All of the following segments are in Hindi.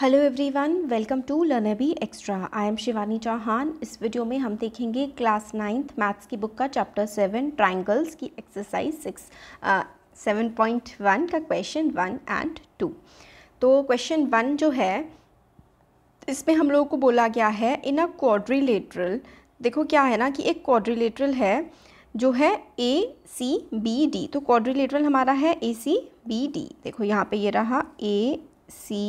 hello everyone welcome to learn Abhi extra I am Shivani Chauhan इस वीडियो में हम देखेंगे क्लास नाइन्थ मैथ्स की बुक का चैप्टर सेवन ट्राइंगल्स की exercise six seven point one का क्वेश्चन वन एंड टू तो क्वेश्चन वन जो है इसमें हम लोगों को बोला गया है इन अ क्वाड्रिलेटरल देखो क्या है ना कि एक क्वाड्रिलेटरल है जो है ए सी बी डी तो क्वाड्रिलेटरल हमारा है ए सी बी डी देखो यहाँ पे ये यह रहा ए सी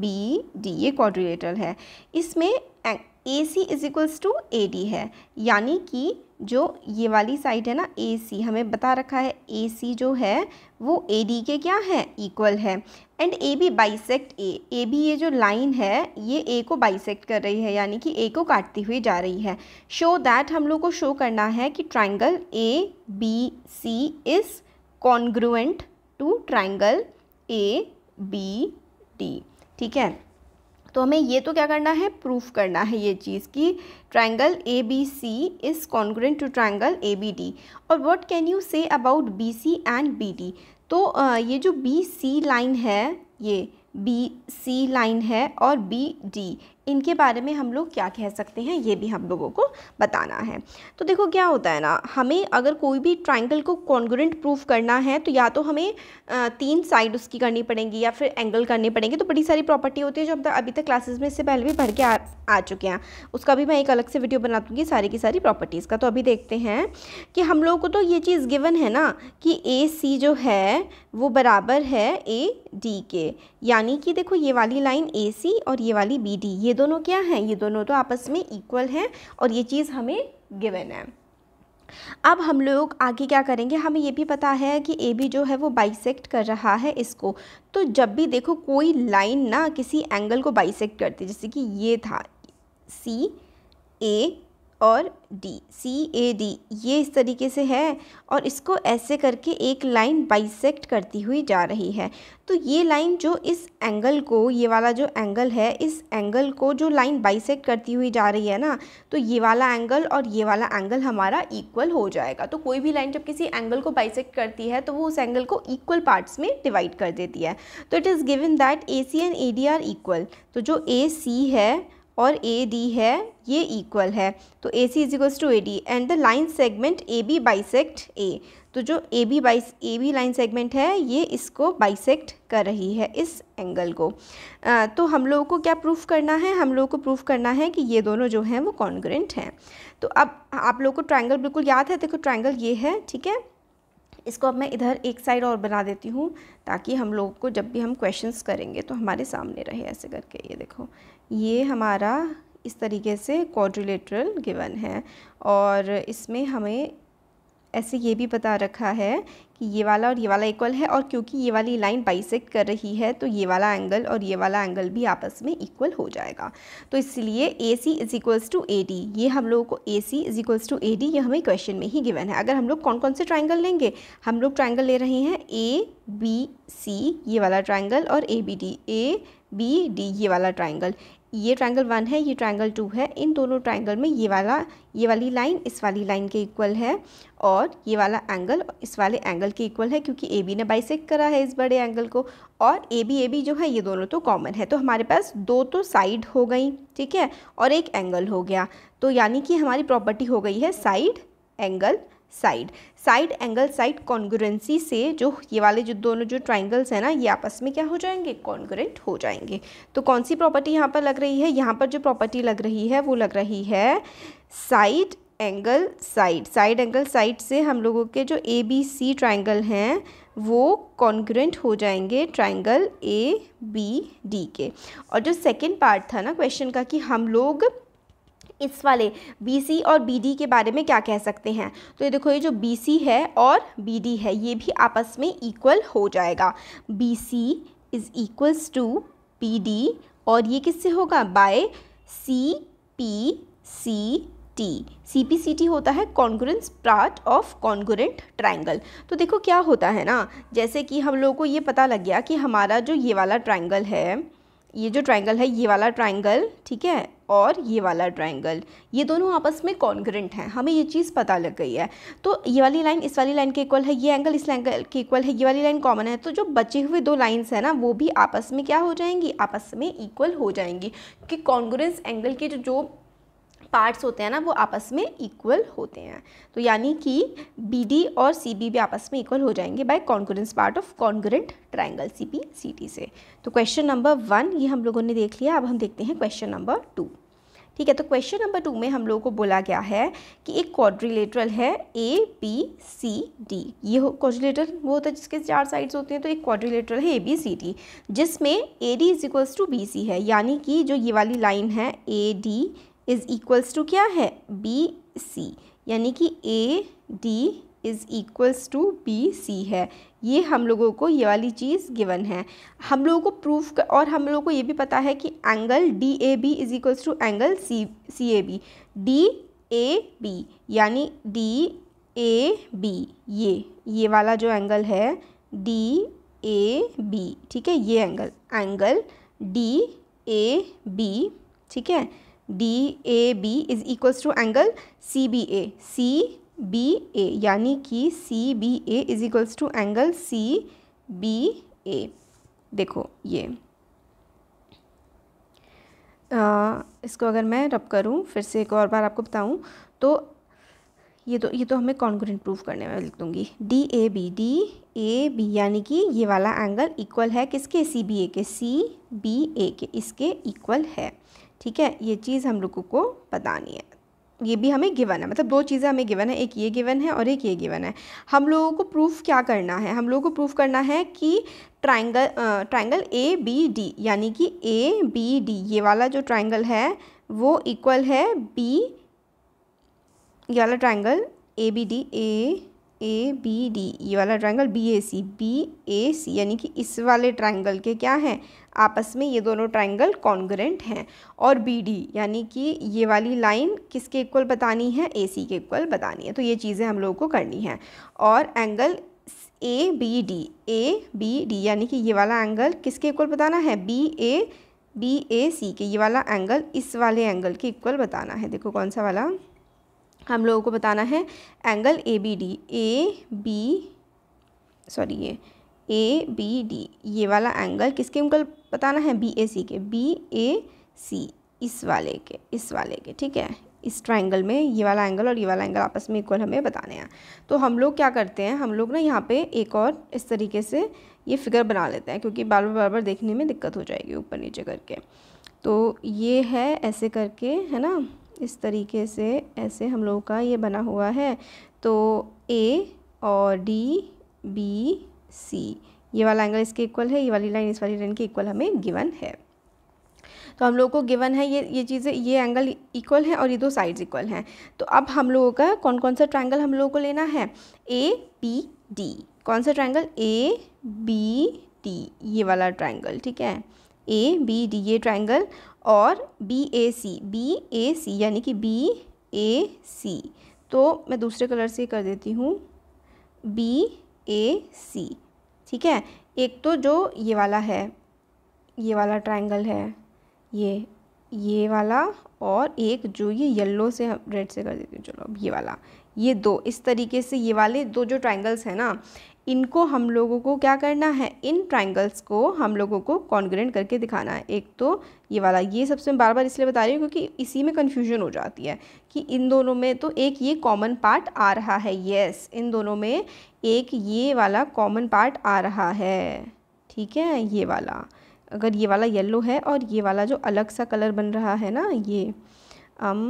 बी डी ये क्वाड्रिलेटरल है इसमें A C is equals to A D है यानी कि जो ये वाली साइड है ना ए सी हमें बता रखा है ए सी जो है वो ए डी के क्या है इक्वल है and A B bisect A A B ये जो लाइन है ये ए को बाइसेक्ट कर रही है यानी कि ए को काटती हुई जा रही है शो दैट हम लोग को शो करना है कि triangle A B C is congruent to triangle A B D ठीक है तो हमें ये तो क्या करना है प्रूफ करना है ये चीज़ कि triangle A B C is congruent to triangle A B D और what can you say about B C and B D तो ये जो बी सी लाइन है ये बी सी लाइन है और बी डी इनके बारे में हम लोग क्या कह सकते हैं ये भी हम लोगों को बताना है तो देखो क्या होता है ना हमें अगर कोई भी ट्राइंगल को कॉन्ग्रेंट प्रूफ करना है तो या तो हमें तीन साइड उसकी करनी पड़ेंगी या फिर एंगल करने पड़ेंगे तो बड़ी सारी प्रॉपर्टी होती है जो हम अभी तक क्लासेस में इससे पहले भी पढ़ के आ, आ चुके हैं उसका भी मैं एक अलग से वीडियो बना दूँगी सारी की सारी प्रॉपर्टीज़ का तो अभी देखते हैं कि हम लोगों को तो ये चीज़ गिवन है ना कि ए सी जो है वो बराबर है ए डी के यानी कि देखो ये वाली लाइन ए सी और ये वाली बी डी ये दोनों क्या हैं ये दोनों तो आपस में इक्वल हैं और ये चीज़ हमें गिवन है अब हम लोग आगे क्या करेंगे हमें ये भी पता है कि ए बी जो है वो बाइसेक्ट कर रहा है इसको तो जब भी देखो कोई लाइन ना किसी एंगल को बाइसेक्ट करती जैसे कि ये था सी ए और डी सी ए डी ये इस तरीके से है और इसको ऐसे करके एक लाइन बाइसेक्ट करती हुई जा रही है तो ये लाइन जो इस एंगल को ये वाला जो एंगल है इस एंगल को जो लाइन बाइसेक्ट करती हुई जा रही है ना तो ये वाला एंगल और ये वाला एंगल हमारा इक्वल हो जाएगा तो कोई भी लाइन जब किसी एंगल को बाइसेक्ट करती है तो वो उस एंगल को इक्वल पार्ट्स में डिवाइड कर देती है तो it is given that A C and A D are equal तो जो ए सी है और ए डी है ये इक्वल है तो A C is equals to A D and the line segment A B bisect A तो जो ए बी बाइस ए बी लाइन सेगमेंट है ये इसको बाइसेक्ट कर रही है इस एंगल को आ, तो हम लोगों को क्या प्रूफ करना है हम लोगों को प्रूफ करना है कि ये दोनों जो हैं वो कॉन्ग्रेंट हैं तो अब आप लोगों को ट्राइंगल बिल्कुल याद है देखो ट्राइंगल ये है ठीक है इसको अब मैं इधर एक साइड और बना देती हूँ ताकि हम लोगों को जब भी हम क्वेश्चंस करेंगे तो हमारे सामने रहे ऐसे करके ये देखो ये हमारा इस तरीके से क्वाड्रिलेटरल गिवन है और इसमें हमें ऐसे ये भी बता रखा है कि ये वाला और ये वाला इक्वल है और क्योंकि ये वाली लाइन बाइसेक कर रही है तो ये वाला एंगल और ये वाला एंगल भी आपस में इक्वल हो जाएगा तो इसलिए A C is equals to A D ये हम लोगों को A C is equals to A D ये हमें क्वेश्चन में ही गिवन है अगर हम लोग कौन कौन से ट्राइंगल लेंगे हम लोग ट्राइंगल ले रहे हैं ए बी सी ये वाला ट्राइंगल और A B D A B D ये वाला ट्राइंगल ये ट्रायंगल वन है ये ट्रायंगल टू है इन दोनों ट्रायंगल में ये वाला ये वाली लाइन इस वाली लाइन के इक्वल है और ये वाला एंगल इस वाले एंगल के इक्वल है क्योंकि ए बी ने बाइसेक करा है इस बड़े एंगल को और ए बी ए बी जो है ये दोनों तो कॉमन है तो हमारे पास दो तो साइड हो गई ठीक है और एक एंगल हो गया तो यानी कि हमारी प्रॉपर्टी हो गई है side angle side side angle side congruency से जो ये वाले जो दोनों जो ट्राइंगल्स हैं ना ये आपस में क्या हो जाएंगे कॉन्ग्रेंट हो जाएंगे तो कौन सी प्रॉपर्टी यहाँ पर लग रही है यहाँ पर जो प्रॉपर्टी लग रही है वो लग रही है side angle side side angle side से हम लोगों के जो ए बी सी ट्राइंगल हैं वो कॉन्ग्रेंट हो जाएंगे ट्राइंगल ए बी डी के और जो सेकेंड पार्ट था ना क्वेश्चन का कि हम लोग इस वाले बी और बी के बारे में क्या कह सकते हैं तो ये देखो ये जो बी है और बी है ये भी आपस में इक्वल हो जाएगा B C is equals to P D और ये किससे होगा by C P C T C P C T होता है congruence part of congruent triangle तो देखो क्या होता है ना जैसे कि हम लोगों को ये पता लग गया कि हमारा जो ये वाला ट्राइंगल है ये जो ट्राइंगल है ये वाला ट्राइंगल ठीक है और ये वाला ट्राइंगल ये दोनों आपस में कॉन्ग्रेंट हैं हमें ये चीज़ पता लग गई है तो ये वाली लाइन इस वाली लाइन के इक्वल है ये एंगल इस एंगल के इक्वल है ये वाली लाइन कॉमन है तो जो बचे हुए दो लाइन्स हैं ना वो भी आपस में क्या हो जाएंगी आपस में इक्वल हो जाएंगी क्योंकि कॉन्ग्रेंस एंगल के जो जो पार्ट्स होते हैं ना वो आपस में इक्वल होते हैं तो यानी कि बी डी और सी बी भी आपस में इक्वल हो जाएंगे by congruence part of congruent triangle C P C T से तो क्वेश्चन नंबर वन ये हम लोगों ने देख लिया अब हम देखते हैं क्वेश्चन नंबर टू ठीक है तो क्वेश्चन नंबर टू में हम लोगों को बोला गया है कि एक क्वाड्रिलेटरल है ए बी सी डी ये क्वाड्रिलेटरल वो होता है जिसके चार साइड्स होते हैं तो एक क्वाड्रिलेटरल है ए बी सी डी जिसमें A D is equals to B C है यानी कि जो ये वाली लाइन है A D is equals to क्या है बी सी यानी कि A D is equals to B C है ये हम लोगों को ये वाली चीज़ गिवन है हम लोगों को प्रूफ कर, और हम लोगों को ये भी पता है कि angle D A B is equals to angle C C A B D A B यानी डी ए बी ये ये वाला जो एंगल है डी ए बी ठीक है ये angle angle D A B ठीक है D A B is equals to angle C B A C B A यानी कि C B A is equals to angle C B A देखो ये आ, इसको अगर मैं रब करूँ फिर से एक और बार आपको बताऊँ तो ये तो ये तो हमें कॉन्ग्रेंट प्रूफ करने में लिख दूँगी D A B D A B यानी कि ये वाला एंगल इक्वल है किसके सी बी ए के सी बी ए के इसके इक्वल है ठीक है ये चीज़ हम लोगों को बतानी है ये भी हमें गिवन है मतलब दो चीज़ें हमें गिवन है एक ये गिवन है और एक ये गिवन है हम लोगों को प्रूफ क्या करना है हम लोगों को प्रूफ करना है कि triangle triangle A B D यानी कि ए बी डी ये वाला जो ट्राइंगल है वो इक्वल है बी ये वाला triangle A B D A A B D ये वाला triangle B A C B A C यानी कि इस वाले ट्रायंगल के क्या हैं आपस में ये दोनों ट्रायंगल कॉन्ग्रेंट हैं और बी डी यानी कि ये वाली लाइन किसके इक्वल बतानी है ए सी के इक्वल बतानी है तो ये चीज़ें हम लोगों को करनी है और angle A B D A B D यानी कि ये वाला एंगल किसके इक्वल बताना है बी ए बी ए सी के ये वाला एंगल इस वाले एंगल के इक्वल बताना है देखो कौन सा वाला हम लोगों को बताना है angle A B D A B sorry ये ए बी डी ये वाला एंगल किसके एंगल बताना है बी ए सी के बी ए सी इस वाले के इस वाले के ठीक है इस ट्राइंगल में ये वाला एंगल और ये वाला एंगल आपस में इक्वल हमें बताने हैं तो हम लोग क्या करते हैं हम लोग ना यहाँ पे एक और इस तरीके से ये फिगर बना लेते हैं क्योंकि बार बार बार बार देखने में दिक्कत हो जाएगी ऊपर नीचे करके तो ये है ऐसे करके है ना इस तरीके से ऐसे हम लोगों का ये बना हुआ है तो ए और डी बी सी ये वाला एंगल इसके इक्वल है ये वाली लाइन इस वाली लाइन के इक्वल हमें गिवन है तो हम लोगों को गिवन है ये ये चीज़ें ये एंगल इक्वल है और ये दो साइड्स इक्वल हैं तो अब हम लोगों का कौन कौन सा ट्रायंगल हम लोगों को लेना है ए पी डी कौन सा ट्रायंगल ए बी डी ये वाला ट्रायंगल ठीक है A B D A triangle और B A C B A C यानी कि बी ए सी तो मैं दूसरे कलर से कर देती हूँ बी ए सी ठीक है एक तो जो ये वाला है ये वाला ट्राइंगल है ये ये वाला और एक जो ये येलो से रेड से कर देती हूँ चलो अब ये वाला ये दो इस तरीके से ये वाले दो जो ट्राइंगल्स हैं ना इनको हम लोगों को क्या करना है इन ट्राइंगल्स को हम लोगों को कॉन्ग्रेंट करके दिखाना है एक तो ये वाला ये सबसे मैं बार बार इसलिए बता रही हूँ क्योंकि इसी में कन्फ्यूजन हो जाती है कि इन दोनों में तो एक ये कॉमन पार्ट आ रहा है येस इन दोनों में एक ये वाला कॉमन पार्ट आ रहा है ठीक है ये वाला अगर ये वाला येल्लो है और ये वाला जो अलग सा कलर बन रहा है ना ये um,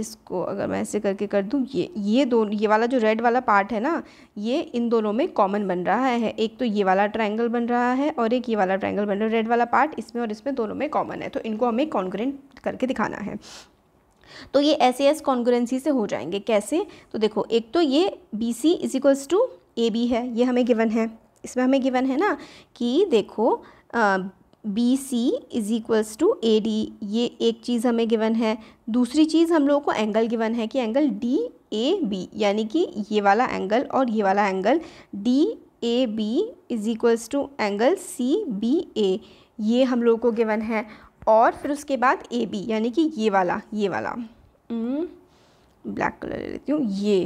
इसको अगर मैं ऐसे करके कर दूँ ये ये दो ये वाला जो रेड वाला पार्ट है ना ये इन दोनों में कॉमन बन रहा है एक तो ये वाला ट्राइंगल बन रहा है और एक ये वाला ट्राइंगल बन रहा है रेड वाला पार्ट इसमें और इसमें दोनों में कॉमन है तो इनको हमें कॉन्ग्रेंट करके दिखाना है तो ये ऐसे एस कॉन्ग्रेंसी से हो जाएंगे कैसे तो देखो एक तो ये B C is equals to A B है ये हमें गिवन है इसमें हमें गिवन है ना कि देखो B C is equals to A D ये एक चीज़ हमें गिवन है दूसरी चीज़ हम लोगों को एंगल गिवन है कि एंगल डी ए बी यानी कि ये वाला एंगल और ये वाला angle D A B is equals to angle C B A ये हम लोगों को गिवन है और फिर उसके बाद ए बी यानी कि ये वाला ये वाला ब्लैक hmm, कलर ले लेती हूँ ये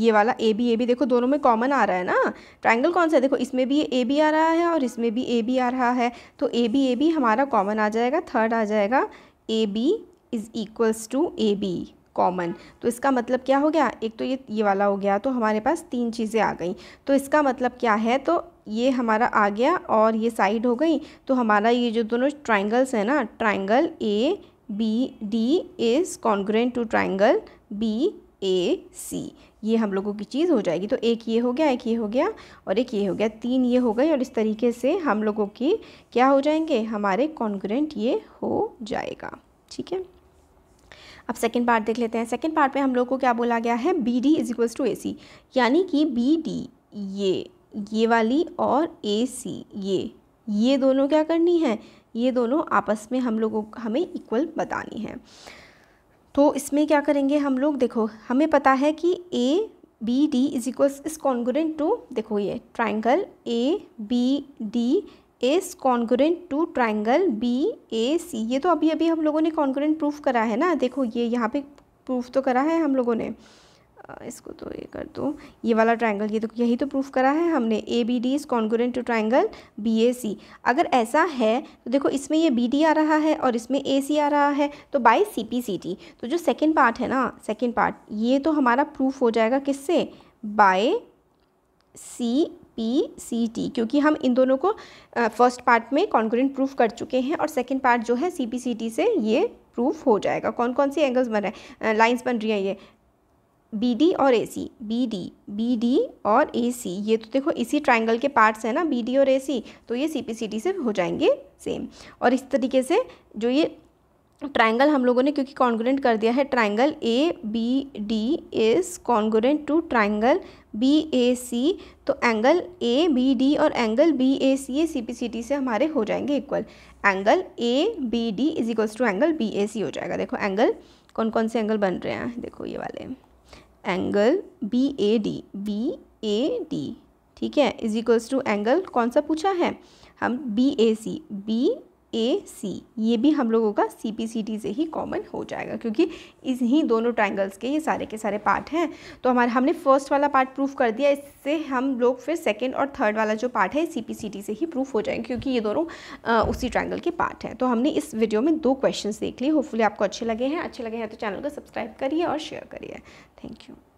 ये वाला ए बी ए बी देखो दोनों में कॉमन आ रहा है ना ट्राइंगल कौन सा है देखो इसमें भी ए बी आ रहा है और इसमें भी ए बी आ रहा है तो ए बी ए बी हमारा कॉमन आ जाएगा थर्ड आ जाएगा A B is equals to A B common तो इसका मतलब क्या हो गया एक तो ये ये वाला हो गया तो हमारे पास तीन चीज़ें आ गई तो इसका मतलब क्या है तो ये हमारा आ गया और ये साइड हो गई तो हमारा ये जो दोनों ट्राइंगल्स हैं ना triangle A B D is congruent to triangle B A C ये हम लोगों की चीज़ हो जाएगी तो एक ये हो गया एक ये हो गया और एक ये हो गया तीन ये हो गए और इस तरीके से हम लोगों की क्या हो जाएंगे हमारे कॉन्ग्रेंट ये हो जाएगा ठीक है अब सेकेंड पार्ट देख लेते हैं सेकेंड पार्ट में हम लोग को क्या बोला गया है B D is equals to A C यानी कि बी डी ये ये वाली और ए सी ये ये दोनों क्या करनी है ये दोनों आपस में हम लोगों हमें इक्वल बतानी है तो इसमें क्या करेंगे हम लोग देखो हमें पता है कि A B D is equals is congruent to देखो ये triangle A B D is congruent to triangle B A C ये तो अभी अभी हम लोगों ने कॉन्गोरेंट प्रूफ करा है ना देखो ये यहाँ पे प्रूफ तो करा है हम लोगों ने इसको तो ये कर दो ये वाला ट्राइंगल ये तो यही तो प्रूफ करा है हमने A B D is congruent to triangle B A C अगर ऐसा है तो देखो इसमें ये बी डी आ रहा है और इसमें ए सी आ रहा है तो by C P C T तो जो सेकेंड पार्ट है ना सेकेंड पार्ट ये तो हमारा प्रूफ हो जाएगा किससे by C P C T क्योंकि हम इन दोनों को फर्स्ट पार्ट में कॉन्ग्रेंट प्रूफ कर चुके हैं और सेकेंड पार्ट जो है सी पी सी टी से ये प्रूफ हो जाएगा कौन कौन सी एंगल्स बन रहे हैं लाइन्स बन रही हैं ये बी डी और A C B D B D और ए सी ये तो देखो इसी ट्राइंगल के पार्ट्स हैं ना बी डी और ए सी तो ये सी पी सी डी से हो जाएंगे सेम और इस तरीके से जो ये ट्राइंगल हम लोगों ने क्योंकि कॉन्गोरेंट कर दिया है triangle A B D is congruent to triangle B A C तो एंगल ए बी डी और एंगल बी ए सी ये सी पी सी टी से हमारे हो जाएंगे equal angle A B D is equals to angle B A C हो जाएगा देखो एंगल कौन कौन से एंगल बन रहे हैं देखो ये वाले angle B A D B A D ठीक है इज इक्वल्स टू एंगल कौन सा पूछा है हम B A C B A C ये भी हम लोगों का सी पी सी टी से ही कॉमन हो जाएगा क्योंकि इन्हीं दोनों ट्राइंगल्स के ये सारे के सारे पार्ट हैं तो हमारे हमने फर्स्ट वाला पार्ट प्रूफ कर दिया इससे हम लोग फिर सेकेंड और थर्ड वाला जो पार्ट है सी पी सी टी से ही प्रूफ हो जाएंगे क्योंकि ये दोनों आ, उसी ट्राइंगल के पार्ट हैं तो हमने इस वीडियो में दो क्वेश्चन देख लिए होपफुली आपको अच्छे लगे हैं अच्छे लगे हैं तो चैनल को सब्सक्राइब करिए और शेयर करिए थैंक यू